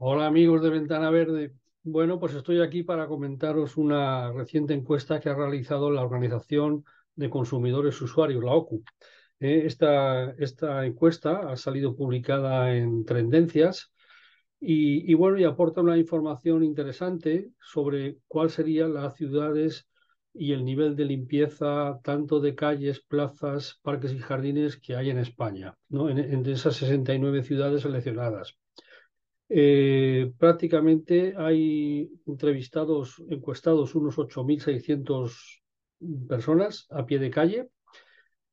Hola amigos de Ventana Verde. Bueno, pues estoy aquí para comentaros una reciente encuesta que ha realizado la Organización de Consumidores Usuarios, la OCU. Eh, esta, encuesta ha salido publicada en Tendencias y, aporta una información interesante sobre cuáles serían las ciudades y el nivel de limpieza tanto de calles, plazas, parques y jardines que hay en España, entre esas 69 ciudades seleccionadas. Eh, prácticamente hay entrevistados, encuestados unos 8.600 personas a pie de calle.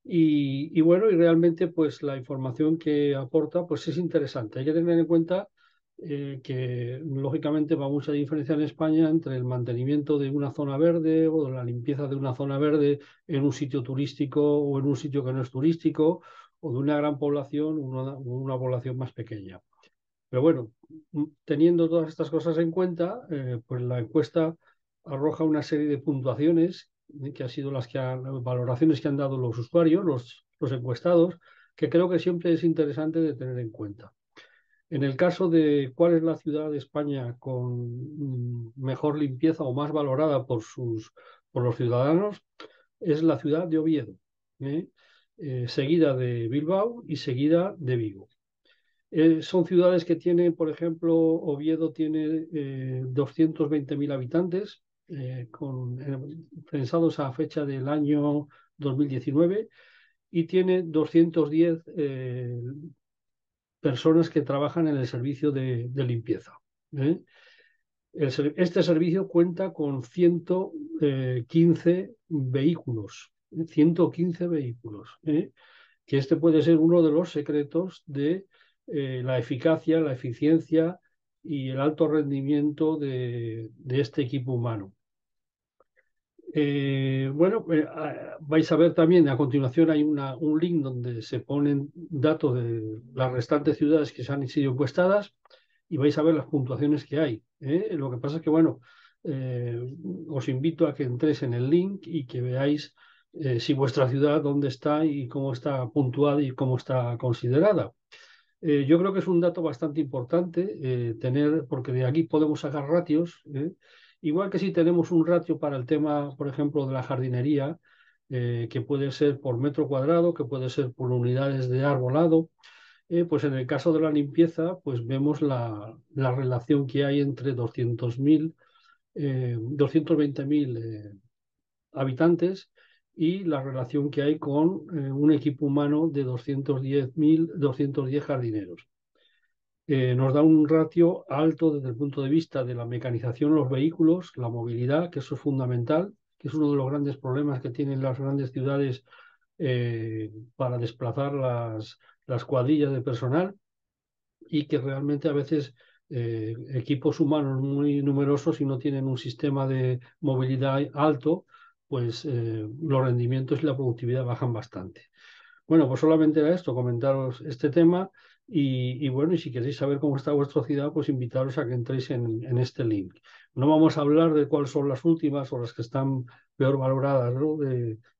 Y, bueno, y realmente pues la información que aporta pues es interesante. Hay que tener en cuenta eh, que lógicamente va mucha diferencia en España entre el mantenimiento de una zona verde o la limpieza de una zona verde en un sitio turístico o en un sitio que no es turístico o de una gran población, o una población más pequeña. Pero bueno, mm, teniendo todas estas cosas en cuenta, eh, pues la encuesta arroja una serie de puntuaciones eh, que han sido las que valoraciones que han dado los usuarios, los, encuestados, que creo que siempre es interesante de tener en cuenta. En el caso de cuál es la ciudad de España con mm, mejor limpieza o más valorada por, sus, por los ciudadanos, es la ciudad de Oviedo, ¿eh? seguida de Bilbao y seguida de Vigo. Eh, son ciudades que tienen, por ejemplo, Oviedo tiene 220.000 eh, habitantes, eh, con, pensados a fecha del año 2019, y tiene 210 personas que trabajan en el servicio de, limpieza. este servicio cuenta con 115 vehículos, 115 vehículos, que este puede ser uno de los secretos de eh, la eficacia, la eficiencia y el alto rendimiento de, este equipo humano. Eh, bueno, eh, vais a ver también, a continuación hay un link donde se ponen datos de las restantes ciudades que se han sido encuestadas y vais a ver las puntuaciones que hay. Lo que pasa es que, bueno, os invito a que entréis en el link y que veáis si vuestra ciudad, dónde está y cómo está puntuada y cómo está considerada. Eh, yo creo que es un dato bastante importante eh, tener, porque de aquí podemos sacar ratios. ¿eh? Igual que si tenemos un ratio para el tema, por ejemplo, de la jardinería, que puede ser por metro cuadrado, que puede ser por unidades de arbolado, pues en el caso de la limpieza, pues vemos la, la relación que hay entre 200.000, 220.000 habitantes y la relación que hay con eh, un equipo humano de 210, 210 jardineros. Eh, nos da un ratio alto desde el punto de vista de la mecanización los vehículos, la movilidad, que eso es fundamental, que es uno de los grandes problemas que tienen las grandes ciudades eh, para desplazar las, las, cuadrillas de personal y que realmente a veces equipos humanos muy numerosos y no tienen un sistema de movilidad alto, pues eh, los rendimientos y la productividad bajan bastante. Bueno, pues solamente era esto, comentaros este tema y, bueno, y si queréis saber cómo está vuestra ciudad, pues invitaros a que entréis en, este link. No vamos a hablar de cuáles son las últimas o las que están peor valoradas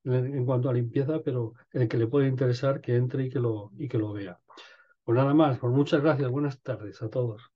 en, cuanto a limpieza, pero el que le puede interesar que entre y que lo, y que lo vea. Pues nada más, pues muchas gracias, buenas tardes a todos.